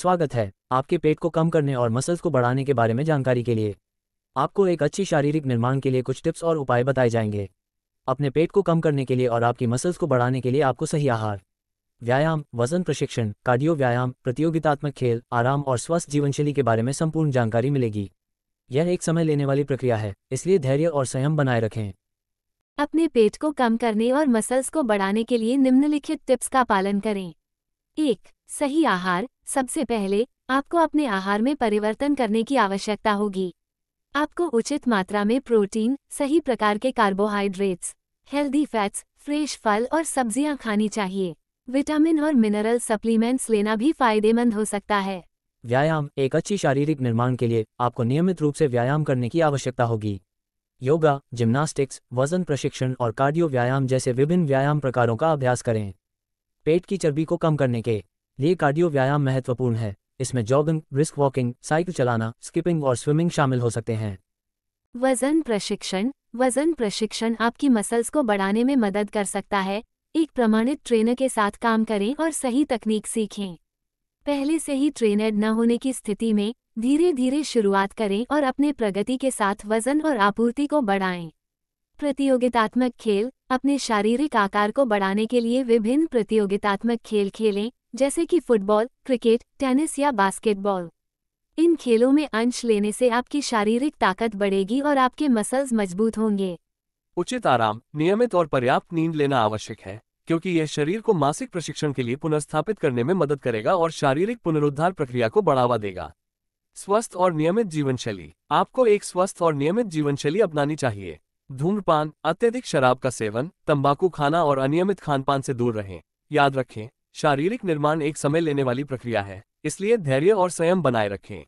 स्वागत है आपके पेट को कम करने और मसल्स को बढ़ाने के बारे में जानकारी के लिए आपको एक अच्छी शारीरिक निर्माण के लिए कुछ टिप्स और उपाय बताए जाएंगे अपने पेट को कम करने के लिए और आपकी मसल्स को बढ़ाने के लिए आपको सही आहार व्यायाम वजन प्रशिक्षण कार्डियो व्यायाम प्रतियोगितात्मक खेल आराम और स्वस्थ जीवनशैली के बारे में संपूर्ण जानकारी मिलेगी यह एक समय लेने वाली प्रक्रिया है इसलिए धैर्य और संयम बनाए रखें अपने पेट को कम करने और मसल्स को बढ़ाने के लिए निम्नलिखित टिप्स का पालन करें एक सही आहार सबसे पहले आपको अपने आहार में परिवर्तन करने की आवश्यकता होगी आपको उचित मात्रा में प्रोटीन सही प्रकार के कार्बोहाइड्रेट्स हेल्दी फैट्स फ्रेश फल और सब्जियां खानी चाहिए विटामिन और मिनरल सप्लीमेंट्स लेना भी फायदेमंद हो सकता है व्यायाम एक अच्छी शारीरिक निर्माण के लिए आपको नियमित रूप से व्यायाम करने की आवश्यकता होगी योगा जिम्नास्टिक्स वजन प्रशिक्षण और कार्डियो व्यायाम जैसे विभिन्न व्यायाम प्रकारों का अभ्यास करें पेट की चर्बी को कम करने के लिए कार्डियो व्यायाम महत्वपूर्ण है इसमें जॉगिंग रिस्क वॉकिंग साइकिल चलाना स्किपिंग और स्विमिंग शामिल हो सकते हैं वजन प्रशिक्षण वजन प्रशिक्षण आपकी मसल्स को बढ़ाने में मदद कर सकता है एक प्रमाणित ट्रेनर के साथ काम करें और सही तकनीक सीखें पहले से ही ट्रेनर न होने की स्थिति में धीरे धीरे शुरुआत करें और अपने प्रगति के साथ वजन और आपूर्ति को बढ़ाएं प्रतियोगितात्मक खेल अपने शारीरिक आकार को बढ़ाने के लिए विभिन्न प्रतियोगितात्मक खेल खेलें जैसे कि फुटबॉल क्रिकेट टेनिस या बास्केटबॉल इन खेलों में अंश लेने से आपकी शारीरिक ताकत बढ़ेगी और आपके मसल्स मजबूत होंगे उचित आराम नियमित और पर्याप्त नींद लेना आवश्यक है क्योंकि यह शरीर को मासिक प्रशिक्षण के लिए पुनर्स्थापित करने में मदद करेगा और शारीरिक पुनरुद्धार प्रक्रिया को बढ़ावा देगा स्वस्थ और नियमित जीवनशैली आपको एक स्वस्थ और नियमित जीवनशैली अपनानी चाहिए धूम्रपान अत्यधिक शराब का सेवन तंबाकू खाना और अनियमित खानपान से दूर रहें याद रखें शारीरिक निर्माण एक समय लेने वाली प्रक्रिया है इसलिए धैर्य और संयम बनाए रखें